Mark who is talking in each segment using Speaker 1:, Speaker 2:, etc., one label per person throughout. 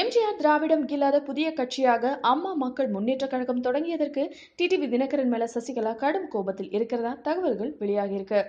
Speaker 1: எம்ஜிஆர் திராவிடம் இல்லாத புதிய கட்சியாக அம்மா மக்கள் முன்னேற்ற கழகம் தொடங்கியதற்கு டிடிவி தினகரன் மேல சசிகலா கடும் கோபத்தில் இருக்கிறதா தகவல்கள் வெளியாகியிருக்கு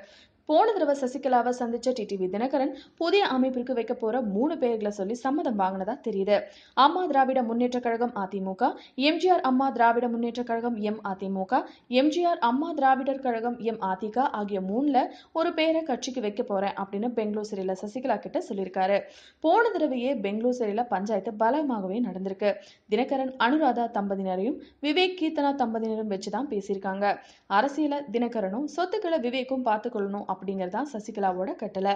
Speaker 1: போன தடவை சசிகலாவை சந்திச்ச டிடிவி தினகரன் புதிய அமைப்பிற்கு வைக்க போற மூணு பேர்களை சொல்லி சம்மதம் வாங்கினதா தெரியுது அம்மா திராவிட முன்னேற்ற கழகம் அதிமுக எம்ஜிஆர் அம்மா திராவிட முன்னேற்ற கழகம் எம் அதிமுக எம்ஜிஆர் அம்மா திராவிடர் கழகம் எம் அதிக ஆகிய மூணுல ஒரு பேரை கட்சிக்கு வைக்க போறேன் அப்படின்னு பெங்களூர் சிறையில சசிகலா கிட்ட சொல்லியிருக்காரு போன தடவையே பெங்களூர் சிறையில பஞ்சாயத்து பலமாகவே நடந்திருக்கு தினகரன் அனுராதா தம்பதியினரையும் விவேக் கீர்த்தனா தம்பதியினரும் வச்சுதான் பேசியிருக்காங்க அரசியல தினகரனும் சொத்துக்களை விவேக்கும் பார்த்துக்கொள்ளணும் அப்படிங்கிறதான் சசிகலாவோட கட்டளை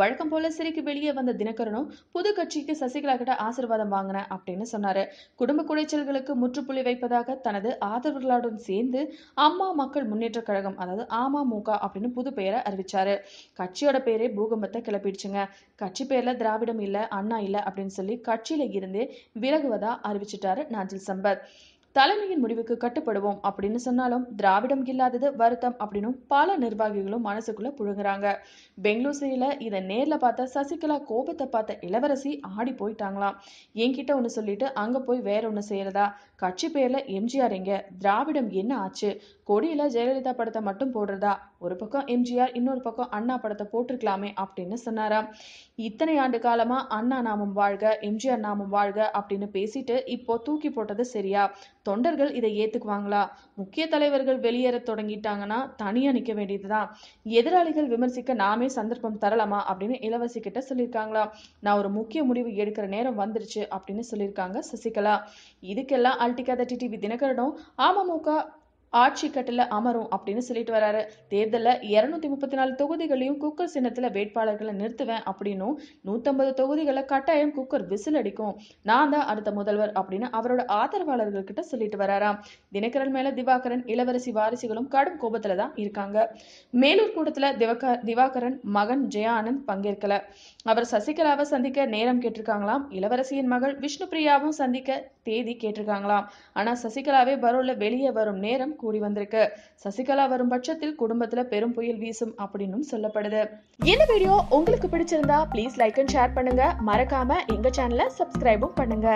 Speaker 1: வழக்கம் போல சிறைக்கு வெளியே வந்த தினகரனும் புது கட்சிக்கு சசிகலா கிட்ட ஆசிர்வாதம் வாங்கினேன் அப்படின்னு சொன்னாரு குடும்ப குடைச்சல்களுக்கு முற்றுப்புள்ளி வைப்பதாக தனது ஆதரவுகளுடன் சேர்ந்து அம்மா மக்கள் முன்னேற்ற கழகம் அதாவது அமமுக அப்படின்னு புது பெயரை அறிவிச்சாரு கட்சியோட பேரே பூகம்பத்தை கிளப்பிடுச்சுங்க கட்சி பேர்ல திராவிடம் இல்லை அண்ணா இல்லை அப்படின்னு சொல்லி கட்சியில இருந்து விலகுவதா அறிவிச்சிட்டாரு நாஜில் சம்பத் தலைமையின் முடிவுக்கு கட்டுப்படுவோம் அப்படின்னு சொன்னாலும் திராவிடம் இல்லாதது வருத்தம் அப்படின்னு பல நிர்வாகிகளும் மனசுக்குள்ள புழுங்குறாங்க பெங்களூர் சிறையில் இதை நேரில் பார்த்த சசிகலா கோபத்தை பார்த்த இளவரசி ஆடி போயிட்டாங்களாம் என்கிட்ட ஒன்று சொல்லிட்டு அங்கே போய் வேற ஒன்று செய்யறதா கட்சி பேரில் எம்ஜிஆர் எங்க திராவிடம் என்ன ஆச்சு கொடியில ஜெயலலிதா படத்தை மட்டும் போடுறதா ஒரு பக்கம் எம்ஜிஆர் இன்னொரு பக்கம் அண்ணா படத்தை போட்டிருக்கலாமே அப்படின்னு சொன்னாராம் இத்தனை ஆண்டு காலமா அண்ணா நாமம் வாழ்க எம்ஜிஆர் நாமம் வாழ்க அப்படின்னு பேசிட்டு இப்போ தூக்கி போட்டது சரியா தொண்டர்கள் இதை ஏற்றுக்குவாங்களா முக்கிய தலைவர்கள் வெளியேற தொடங்கிட்டாங்கன்னா தனியாக நிற்க வேண்டியது தான் எதிராளிகள் விமர்சிக்க நாமே சந்தர்ப்பம் தரலாமா அப்படின்னு இளவரசி கிட்ட சொல்லியிருக்காங்களா நான் ஒரு முக்கிய முடிவு எடுக்கிற நேரம் வந்துருச்சு அப்படின்னு சொல்லியிருக்காங்க சசிகலா இதுக்கெல்லாம் அல்டிகாத டிடிவி தினகரனும் அமமுக ஆட்சி கட்டில அமரும் அப்படின்னு சொல்லிட்டு வராரு தேர்தலில் இரநூத்தி முப்பத்தி நாலு தொகுதிகளையும் குக்கர் சின்னத்தில் வேட்பாளர்களை நிறுத்துவேன் அப்படின்னும் நூற்றம்பது தொகுதிகளை கட்டாயம் குக்கர் விசில் அடிக்கும் நான் தான் அடுத்த முதல்வர் அப்படின்னு அவரோட ஆதரவாளர்கள் கிட்ட சொல்லிட்டு வராராம் தினகரன் மேல திவாகரன் இளவரசி வாரிசுகளும் கடும் கோபத்துல தான் இருக்காங்க மேலூர் கூட்டத்துல திவாகரன் மகன் ஜெயானந்த் பங்கேற்கல அவர் சசிகலாவை சந்திக்க நேரம் கேட்டிருக்காங்களாம் இளவரசியின் மகள் விஷ்ணு பிரியாவும் சந்திக்க தேதி கேட்டிருக்காங்களாம் ஆனா சசிகலாவே பரோல வெளியே வரும் நேரம் கூடி வந்திருக்கு சசிகலா வரும் பட்சத்தில் குடும்பத்துல பெரும் புயல் வீசும் அப்படின்னு சொல்லப்படுது இந்த வீடியோ உங்களுக்கு பிடிச்சிருந்தா ப்ளீஸ் லைக் அண்ட் ஷேர் பண்ணுங்க மறக்காம எங்க சேனலை சப்ஸ்கிரைபும் பண்ணுங்க